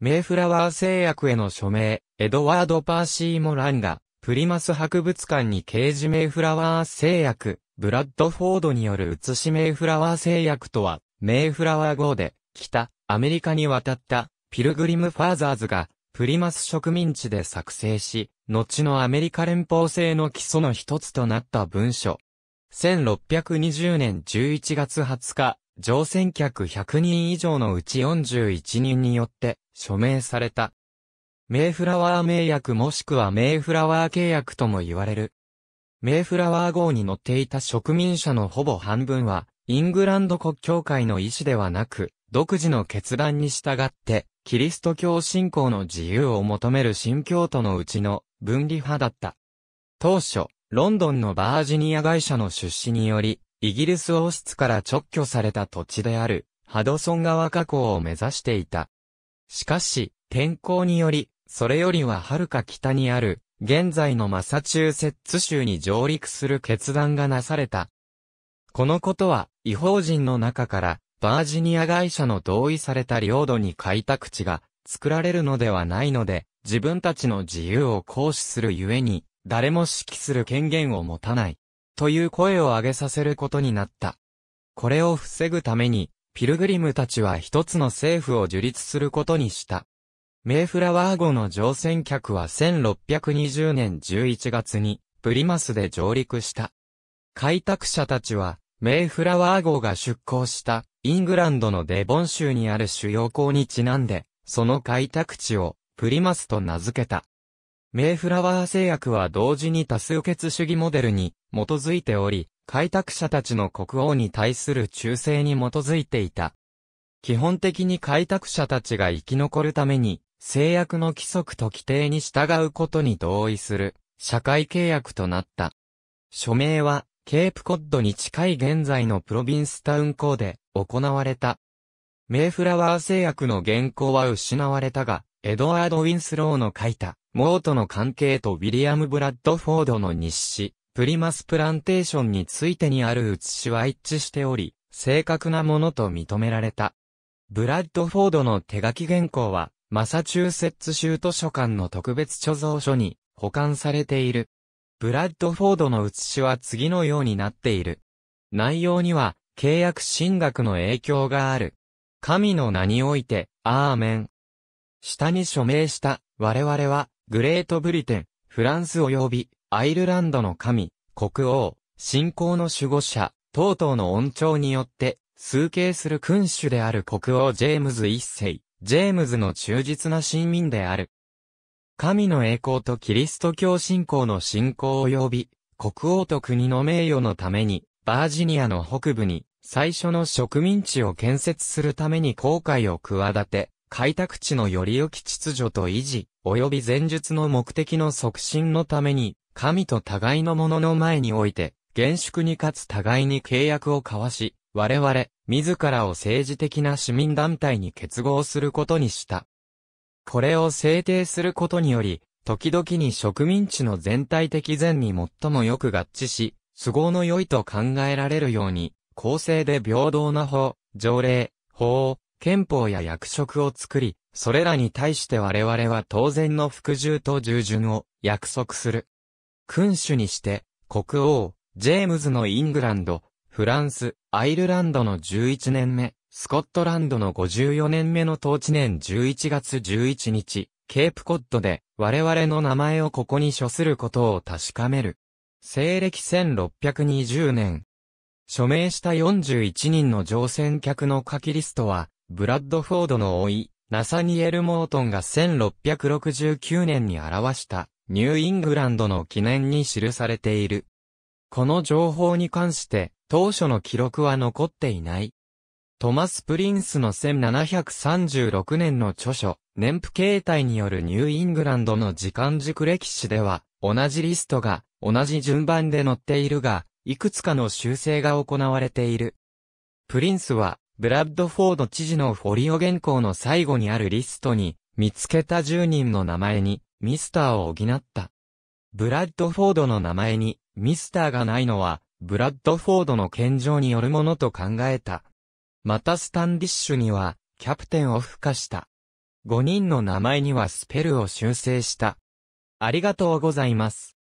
メイフラワー製薬への署名、エドワード・パーシー・モランが、プリマス博物館に掲示メイフラワー製薬、ブラッドフォードによる写しメイフラワー製薬とは、メイフラワー号で、北、アメリカに渡った、ピルグリム・ファーザーズが、プリマス植民地で作成し、後のアメリカ連邦制の基礎の一つとなった文書。1620年11月20日、乗船客100人以上のうち41人によって署名された。メイフラワー名約もしくはメイフラワー契約とも言われる。メイフラワー号に乗っていた植民者のほぼ半分は、イングランド国教会の意思ではなく、独自の決断に従って、キリスト教信仰の自由を求める新教徒のうちの分離派だった。当初、ロンドンのバージニア会社の出資により、イギリス王室から直挙された土地である、ハドソン川河口を目指していた。しかし、天候により、それよりははるか北にある、現在のマサチューセッツ州に上陸する決断がなされた。このことは、違法人の中から、バージニア会社の同意された領土に開拓地が作られるのではないので、自分たちの自由を行使するゆえに、誰も指揮する権限を持たない。という声を上げさせることになった。これを防ぐために、ピルグリムたちは一つの政府を樹立することにした。メイフラワー号の乗船客は1620年11月に、プリマスで上陸した。開拓者たちは、メイフラワー号が出港した、イングランドのデボン州にある主要港にちなんで、その開拓地を、プリマスと名付けた。メイフラワー製薬は同時に多数決主義モデルに基づいており、開拓者たちの国王に対する忠誠に基づいていた。基本的に開拓者たちが生き残るために、制約の規則と規定に従うことに同意する、社会契約となった。署名は、ケープコッドに近い現在のプロビンスタウン港で行われた。メイフラワー製薬の原稿は失われたが、エドワード・ウィンスローの書いた、モートの関係とウィリアム・ブラッドフォードの日誌、プリマス・プランテーションについてにある写しは一致しており、正確なものと認められた。ブラッドフォードの手書き原稿は、マサチューセッツ州図書館の特別貯蔵所に保管されている。ブラッドフォードの写しは次のようになっている。内容には、契約進学の影響がある。神の名において、アーメン。下に署名した、我々は、グレートブリテン、フランス及び、アイルランドの神、国王、信仰の守護者、等々の恩寵によって、崇敬する君主である国王ジェームズ一世、ジェームズの忠実な臣民である。神の栄光とキリスト教信仰の信仰及び、国王と国の名誉のために、バージニアの北部に、最初の植民地を建設するために航海を企て、開拓地のより良き秩序と維持、及び前述の目的の促進のために、神と互いのものの前において、厳粛にかつ互いに契約を交わし、我々、自らを政治的な市民団体に結合することにした。これを制定することにより、時々に植民地の全体的善に最もよく合致し、都合の良いと考えられるように、公正で平等な法、条例、法、憲法や役職を作り、それらに対して我々は当然の服従と従順を約束する。君主にして、国王、ジェームズのイングランド、フランス、アイルランドの11年目、スコットランドの54年目の統治年11月11日、ケープコットで我々の名前をここに処することを確かめる。西暦1620年。署名した41人の乗船客のカキリストは、ブラッドフォードの老い、ナサニエル・モートンが1669年に表したニューイングランドの記念に記されている。この情報に関して当初の記録は残っていない。トマス・プリンスの1736年の著書、年譜形態によるニューイングランドの時間軸歴史では、同じリストが同じ順番で載っているが、いくつかの修正が行われている。プリンスはブラッドフォード知事のフォリオ原稿の最後にあるリストに、見つけた10人の名前に、ミスターを補った。ブラッドフォードの名前に、ミスターがないのは、ブラッドフォードの献上によるものと考えた。またスタンディッシュには、キャプテンを付加した。5人の名前にはスペルを修正した。ありがとうございます。